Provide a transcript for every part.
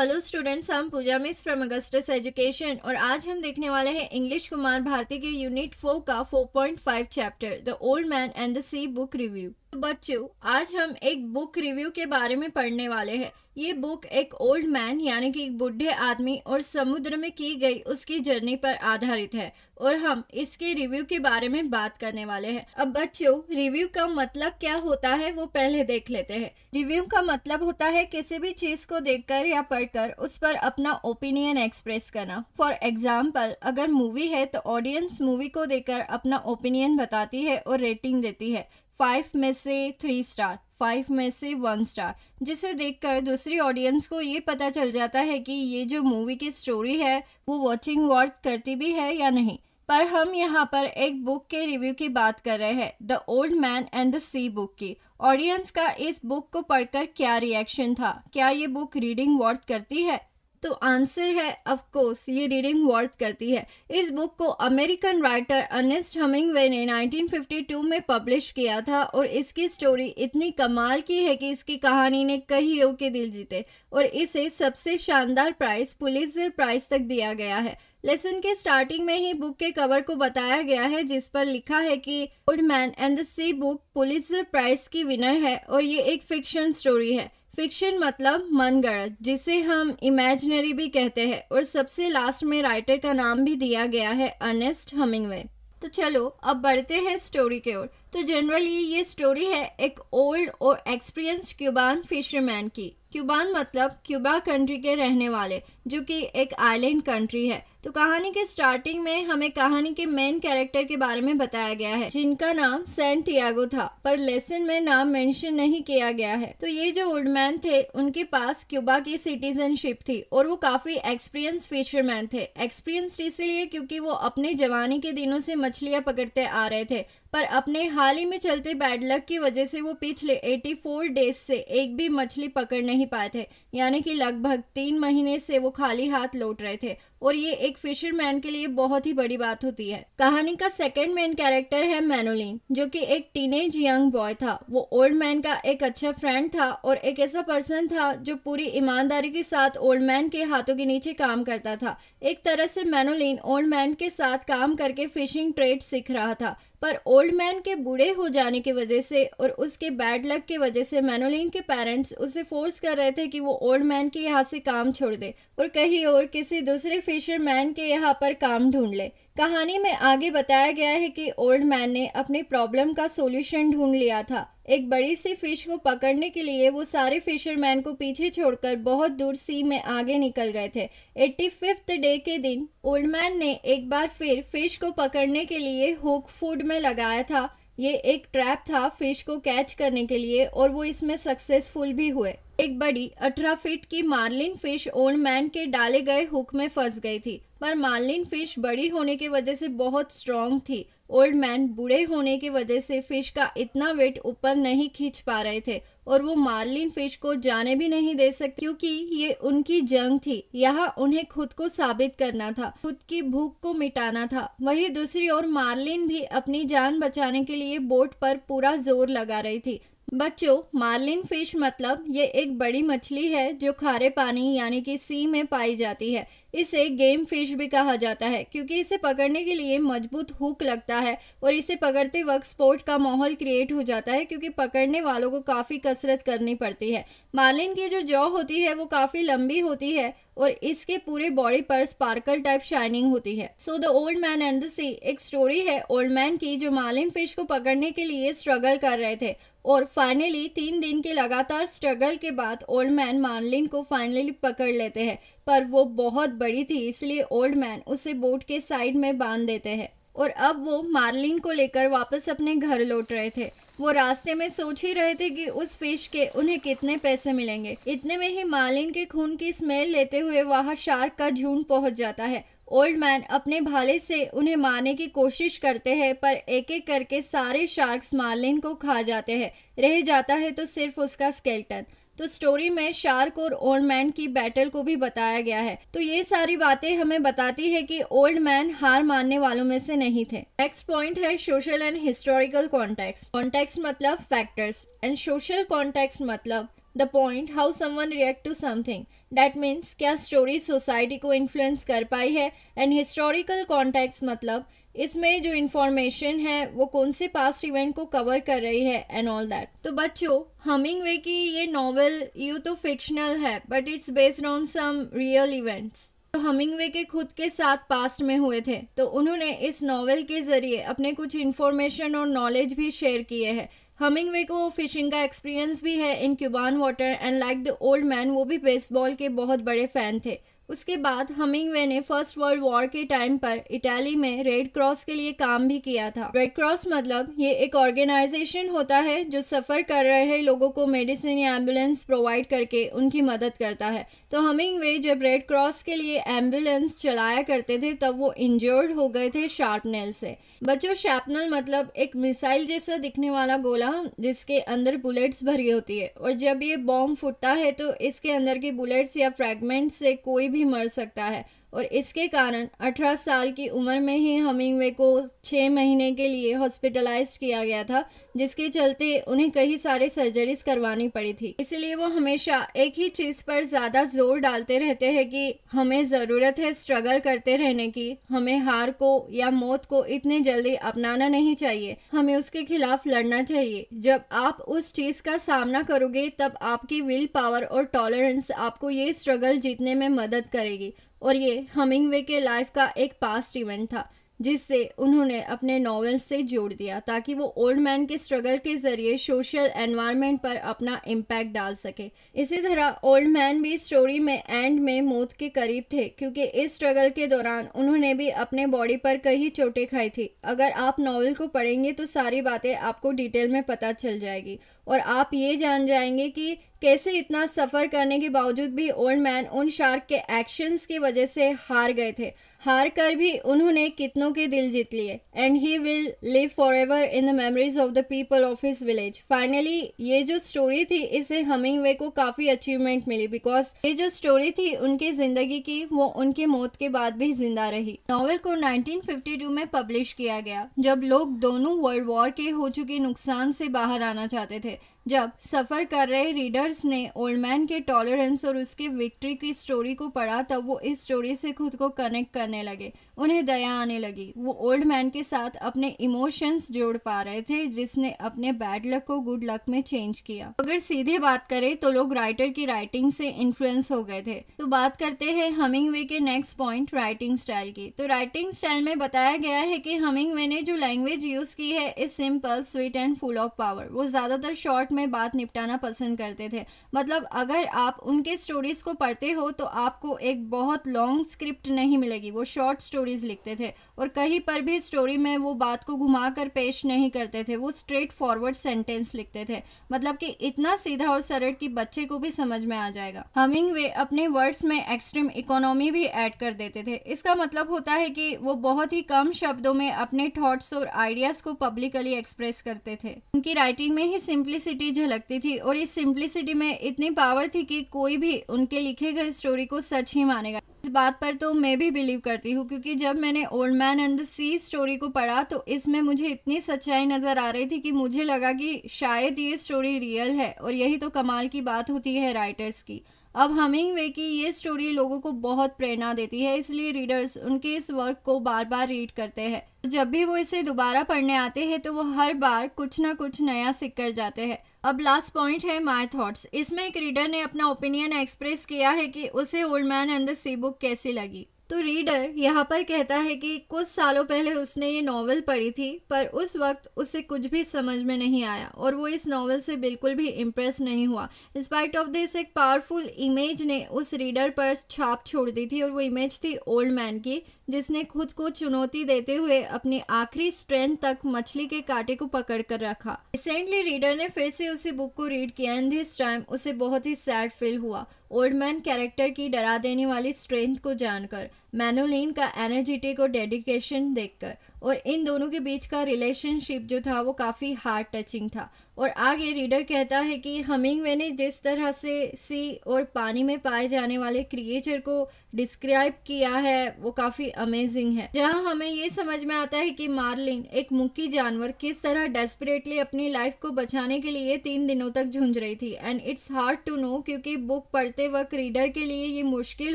hello students हम Pooja miss from Augustus education और आज हम देखने वाले हैं इंग्लिश कुमार भारती के यूनिट फोर का 4.5 chapter the old man and the sea book review बच्चों आज हम एक बुक रिव्यू के बारे में पढ़ने वाले हैं ये बुक एक ओल्ड मैन यानी कि एक बुढ़े आदमी और समुद्र में की गई उसकी जर्नी पर आधारित है और हम इसके रिव्यू के बारे में बात करने वाले हैं अब बच्चों रिव्यू का मतलब क्या होता है वो पहले देख लेते हैं रिव्यू का मतलब होता है किसी भी चीज को देखकर या पढ़कर उस पर अपना ओपिनियन एक्सप्रेस करना फॉर एग्जाम्पल अगर मूवी है तो ऑडियंस मूवी को कर अपना ओपिनियन बताती है और रेटिंग देती है फाइव में से थ्री स्टार फाइव में से वन स्टार जिसे देखकर दूसरी ऑडियंस को ये पता चल जाता है कि ये जो मूवी की स्टोरी है वो वॉचिंग वर्थ करती भी है या नहीं पर हम यहाँ पर एक बुक के रिव्यू की बात कर रहे हैं the old man and the sea book की ऑडियंस का इस बुक को पढ़कर क्या रिएक्शन था क्या ये बुक रीडिंग वर्थ करती है तो आंसर है ऑफ कोर्स ये रीडिंग वर्थ करती है इस बुक को अमेरिकन राइटर अनेस्ट हमिंगवे ने 1952 में पब्लिश किया था और इसकी स्टोरी इतनी कमाल की है कि इसकी कहानी ने कई योग के दिल जीते और इसे सबसे शानदार प्राइस पुलिसर प्राइज तक दिया गया है लेसन के स्टार्टिंग में ही बुक के कवर को बताया गया है जिस पर लिखा है कि old man and the sea book Pulitzer prize की विनर है और ये एक फिक्शन स्टोरी है फिक्शन मतलब मनगढ़ंत जिसे हम इमेजनरी भी कहते हैं और सबसे लास्ट में राइटर का नाम भी दिया गया है अर्नेस्ट हमिंगवे तो चलो अब बढ़ते हैं स्टोरी की ओर तो जनरली ये स्टोरी है एक ओल्ड और एक्सपीरियंस क्यूबान फिशरमैन की क्यूबान मतलब क्यूबा कंट्री के रहने वाले जो कि एक आइलैंड कंट्री है तो कहानी के स्टार्टिंग में हमें कहानी के मेन कैरेक्टर के बारे में बताया गया है जिनका नाम सेंटियागो था पर लेसन में नाम मेंशन नहीं किया गया है तो ये जो ओल्ड मैन थे उनके पास क्यूबा की सिटीजनशिप थी और वो काफी एक्सपीरियंस फिशरमैन थे एक्सपीरियंस इसलिए क्योंकि वो अपने जवानी के दिनों से मछलियाँ पकड़ते आ रहे थे पर अपने हाल ही में चलते बैड लक की वजह से वो पिछले 84 डेज से एक भी मछली पकड़ नहीं पाए थे यानी कि लगभग तीन महीने से वो खाली हाथ लौट रहे थे और ये एक फिशरमैन के लिए बहुत ही बड़ी बात होती है कहानी का सेकेंड मेन कैरेक्टर है मैनोलिन जो कि एक टीनेज यंग बॉय था वो ओल्ड मैन का एक अच्छा फ्रेंड था और एक ऐसा पर्सन था जो पूरी ईमानदारी के साथ ओल्ड मैन के हाथों के नीचे काम करता था एक तरह से मैनोलिन ओल्ड मैन के साथ काम करके फिशिंग ट्रेड सीख रहा था पर ओल्ड मैन के बूढ़े हो जाने की वजह से और उसके बैड लक की वजह से मैनोलिन के पेरेंट्स उसे फोर्स कर रहे थे कि वो ओल्ड मैन के यहाँ से काम छोड़ दे और कहीं और किसी दूसरे फिशरमैन के यहाँ पर काम ढूंढ ले कहानी में आगे बताया गया है कि ओल्ड मैन ने अपनी प्रॉब्लम का सॉल्यूशन ढूंढ लिया था एक बड़ी सी फिश को पकड़ने के लिए वो सारे फिशरमैन को पीछे छोड़कर बहुत दूर सी में आगे निकल गए थे एट्टी फिफ्थ डे के दिन ओल्ड मैन ने एक बार फिर फिश को पकड़ने के लिए हुक फूड में लगाया था ये एक ट्रैप था फिश को कैच करने के लिए और वो इसमें सक्सेसफुल भी हुए एक बड़ी अठारह फीट की मार्लिन फिश ओल्ड मैन के डाले गए हुक में फंस गई थी पर मार्लिन फिश बड़ी होने की वजह से बहुत स्ट्रांग थी ओल्ड मैन बूढ़े होने की वजह से फिश का इतना वेट ऊपर नहीं खींच पा रहे थे और वो मार्लिन फिश को जाने भी नहीं दे सकते क्योंकि ये उनकी जंग थी यहाँ उन्हें खुद को साबित करना था खुद की भूख को मिटाना था वही दूसरी ओर मार्लिन भी अपनी जान बचाने के लिए बोट पर पूरा जोर लगा रही थी बच्चों मार्लिन फिश मतलब ये एक बड़ी मछली है जो खारे पानी यानी कि सी में पाई जाती है इसे गेम फिश भी कहा जाता है क्योंकि इसे पकड़ने के लिए मजबूत हुक लगता है और इसे पकड़ते वक्त स्पोर्ट का माहौल क्रिएट हो जाता है क्योंकि पकड़ने वालों को काफ़ी कसरत करनी पड़ती है मालिन की जो जॉ होती है वो काफ़ी लंबी होती है और इसके पूरे बॉडी पर स्पार्कल टाइप शाइनिंग होती है so the old man and the sea एक स्टोरी है ओल्ड मैन की जो मालिन फिश को पकड़ने के लिए स्ट्रगल कर रहे थे और फाइनली तीन दिन के लगातार स्ट्रगल के बाद ओल्ड मैन मालिन को फाइनली पकड़ लेते हैं पर वो बहुत बड़ी थी इसलिए ओल्ड मैन उसे बोट के साइड में बांध देते हैं और अब वो मार्लिन को लेकर वापस अपने घर लौट रहे थे वो रास्ते में सोच ही रहे थे कि उस फिश के उन्हें कितने पैसे मिलेंगे इतने में ही मार्लिन के खून की स्मेल लेते हुए वहाँ शार्क का झुंड पहुँच जाता है ओल्ड मैन अपने भाले से उन्हें मारने की कोशिश करते हैं पर एक एक करके सारे शार्क्स मार्लिन को खा जाते हैं रह जाता है तो सिर्फ उसका स्केल्टन तो स्टोरी में शार्क और ओल्ड मैन की बैटल को भी बताया गया है तो ये सारी बातें हमें बताती है कि ओल्ड मैन हार मानने वालों में से नहीं थे नेक्स्ट पॉइंट है social and historical context context मतलब फैक्टर्स एंड सोशल कॉन्टेक्स मतलब the point how someone react to something that means क्या स्टोरी सोसाइटी को इन्फ्लुएंस कर पाई है एंड हिस्टोरिकल कॉन्टेक्स मतलब इसमें जो इन्फॉर्मेशन है वो कौन से पास्ट इवेंट को कवर कर रही है एंड ऑल दैट तो बच्चों हमिंग वे की ये नॉवल यू तो फिक्शनल है but it's based on some real events तो हमिंग वे के खुद के साथ पास्ट में हुए थे तो उन्होंने इस नॉवल के जरिए अपने कुछ इन्फॉर्मेशन और नॉलेज भी शेयर किए हैं हमिंग वे को फिशिंग का एक्सपीरियंस भी है in Cuban water and like the old man वो भी बेसबॉल के बहुत बड़े फ़ैन थे उसके बाद हमिंगवे ने फर्स्ट वर्ल्ड वॉर के टाइम पर इटली में रेड क्रॉस के लिए काम भी किया था रेड क्रॉस मतलब ये एक ऑर्गेनाइजेशन होता है जो सफ़र कर रहे लोगों को मेडिसिन या एम्बुलेंस प्रोवाइड करके उनकी मदद करता है तो हमिंग वे जब रेड क्रॉस के लिए एम्बुलेंस चलाया करते थे तब वो इंजर्ड हो गए थे शार्पनेल से बच्चों शार्पनल मतलब एक मिसाइल जैसा दिखने वाला गोला जिसके अंदर बुलेट्स भरी होती है और जब ये बॉम्ब फूटता है तो इसके अंदर की बुलेट्स या फ्रेगमेंट से कोई भी मर सकता है और इसके कारण 18 साल की उम्र में ही हमिंगवे को छः महीने के लिए हॉस्पिटलाइज किया गया था जिसके चलते उन्हें कई सारे सर्जरीज करवानी पड़ी थी इसलिए वो हमेशा एक ही चीज़ पर ज़्यादा जोर डालते रहते हैं कि हमें ज़रूरत है स्ट्रगल करते रहने की हमें हार को या मौत को इतने जल्दी अपनाना नहीं चाहिए हमें उसके खिलाफ लड़ना चाहिए जब आप उस चीज़ का सामना करोगे तब आपकी विल पावर और टॉलरेंस आपको ये स्ट्रगल जीतने में मदद करेगी और ये हमिंग के लाइफ का एक पास्ट इवेंट था जिससे उन्होंने अपने नॉवेल से जोड़ दिया ताकि वो ओल्ड मैन के स्ट्रगल के जरिए सोशल एनवायरनमेंट पर अपना इम्पैक्ट डाल सके इसी तरह ओल्ड मैन भी स्टोरी में एंड में मौत के करीब थे क्योंकि इस स्ट्रगल के दौरान उन्होंने भी अपने बॉडी पर कई चोटें खाई थी अगर आप नॉवल को पढ़ेंगे तो सारी बातें आपको डिटेल में पता चल जाएगी और आप ये जान जाएंगे कि कैसे इतना सफ़र करने के बावजूद भी ओल्ड मैन उन शार्क के एक्शंस की वजह से हार गए थे हार कर भी उन्होंने कितनों के दिल जीत लिए and he will live for ever in the memories of the people of his village finally ये जो स्टोरी थी इसे हमिंग वे को काफ़ी अचीवमेंट मिली बिकॉज ये जो स्टोरी थी उनके ज़िंदगी की वो उनके मौत के बाद भी जिंदा रही नॉवल को 1952 में पब्लिश किया गया जब लोग दोनों वर्ल्ड वॉर के हो चुके नुकसान से बाहर आना चाहते थे जब सफ़र कर रहे रीडर्स ने ओल्ड मैन के टॉलरेंस और उसके विक्ट्री की स्टोरी को पढ़ा तब वो इस स्टोरी से खुद को कनेक्ट करने लगे उन्हें दया आने लगी वो ओल्ड मैन के साथ अपने इमोशंस जोड़ पा रहे थे जिसने अपने बैड लक को गुड लक में चेंज किया अगर सीधे बात करें तो लोग राइटर की राइटिंग से इन्फ्लुएंस हो गए थे तो बात करते हैं हमिंग के नेक्स्ट पॉइंट राइटिंग स्टाइल की तो राइटिंग स्टाइल में बताया गया है कि हमिंग ने जो लैंग्वेज यूज़ की है is simple sweet and full of power वो ज़्यादातर शॉर्ट में में बात निपटाना पसंद करते थे मतलब अगर आप उनके स्टोरीज़ को पढ़ते हो तो आपको एक बहुत लॉन्ग स्क्रिप्ट नहीं मिलेगी वो शॉर्ट स्टोरीज़ लिखते थे और कहीं पर भी स्टोरी में वो बात को घुमा कर पेश नहीं करते थे वो स्ट्रेट फॉरवर्ड सेंटेंस लिखते थे मतलब कि इतना सीधा और सरल कि बच्चे को भी समझ में आ जाएगा हमिंग वे अपने वर्ड्स में एक्सट्रीम इकोनॉमी भी ऐड कर देते थे इसका मतलब होता है कि वो बहुत ही कम शब्दों में अपने थॉट्स और आइडियाज़ को पब्लिकली एक्सप्रेस करते थे उनकी राइटिंग में ही सिंप्लिसिटी सिंप्लिसिटी झलकती थी और इस सिंप्लिसिटी में इतनी पावर थी कि कोई भी उनके लिखे गए स्टोरी को सच ही मानेगा इस बात पर तो मैं भी बिलीव करती हूँ क्योंकि जब मैंने old man and the sea story को पढ़ा तो इसमें मुझे इतनी सच्चाई नज़र आ रही थी कि मुझे लगा कि शायद ये स्टोरी रियल है और यही तो कमाल की बात होती है राइटर्स की अब हमिंग वे की ये स्टोरी लोगों को बहुत प्रेरणा देती है इसलिए रीडर्स उनके इस वर्क को बार बार रीड करते हैं जब भी वो इसे दोबारा पढ़ने आते हैं तो वो हर बार कुछ ना कुछ नया सीख कर जाते हैं अब लास्ट पॉइंट है माय थॉट्स इसमें एक रीडर ने अपना ओपिनियन एक्सप्रेस किया है कि उसे old man and the sea book कैसी लगी तो रीडर यहाँ पर कहता है कि कुछ सालों पहले उसने ये नावल पढ़ी थी पर उस वक्त उसे कुछ भी समझ में नहीं आया और वो इस नावल से बिल्कुल भी इम्प्रेस नहीं हुआ इंस्पाइट ऑफ दिस एक पावरफुल इमेज ने उस रीडर पर छाप छोड़ दी थी और वो इमेज थी ओल्ड मैन की जिसने खुद को चुनौती देते हुए अपनी आखिरी स्ट्रेंथ तक मछली के कांटे को पकड़ कर रखा रिसेंटली रीडर ने फिर से उसी बुक को रीड किया एंड दिस टाइम उसे बहुत ही सैड फील हुआ ओल्ड मैन कैरेक्टर की डरा देने वाली स्ट्रेंथ को जानकर मैनोलिन का एनर्जेटिक और डेडिकेशन देखकर और इन दोनों के बीच का रिलेशनशिप जो था वो काफ़ी हार्ट टचिंग था और आगे रीडर कहता है कि हमिंग मैंने जिस तरह से सी और पानी में पाए जाने वाले क्रिएचर को डिस्क्राइब किया है वो काफ़ी अमेजिंग है जहाँ हमें ये समझ में आता है कि मार्लिन एक मुक्की जानवर किस तरह डेस्परेटली अपनी लाइफ को बचाने के लिए तीन दिनों तक झुंझ रही थी and it's hard to know क्योंकि बुक पढ़ते वक्त रीडर के लिए ये मुश्किल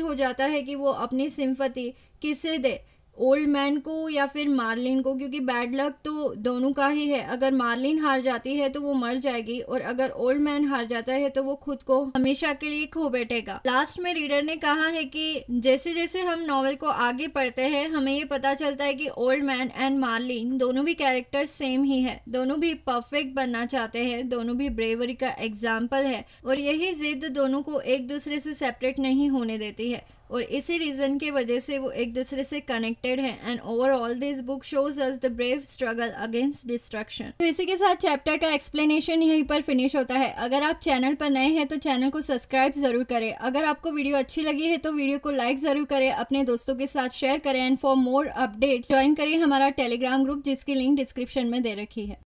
हो जाता है कि वो अपनी सिम्फती किसे दे ओल्ड मैन को या फिर मार्लिन को क्योंकि बैड लक तो दोनों का ही है अगर मार्लिन हार जाती है तो वो मर जाएगी और अगर ओल्ड मैन हार जाता है तो वो खुद को हमेशा के लिए खो बैठेगा लास्ट में रीडर ने कहा है कि जैसे जैसे हम नॉवल को आगे पढ़ते हैं हमें ये पता चलता है कि ओल्ड मैन एंड मार्लिन दोनों भी कैरेक्टर सेम ही है दोनों भी परफेक्ट बनना चाहते हैं दोनों भी ब्रेवरी का एग्जाम्पल है और यही जिद दोनों को एक दूसरे से सेपरेट नहीं होने देती है और इसी रीज़न के वजह से वो एक दूसरे से कनेक्टेड हैं and overall this book shows us the brave struggle against destruction तो इसी के साथ चैप्टर का एक्सप्लेनेशन यहीं पर फिनिश होता है अगर आप चैनल पर नए हैं तो चैनल को सब्सक्राइब ज़रूर करें अगर आपको वीडियो अच्छी लगी है तो वीडियो को लाइक ज़रूर करें अपने दोस्तों के साथ शेयर करें and for more update join करें हमारा टेलीग्राम ग्रुप जिसकी लिंक डिस्क्रिप्शन में दे रखी है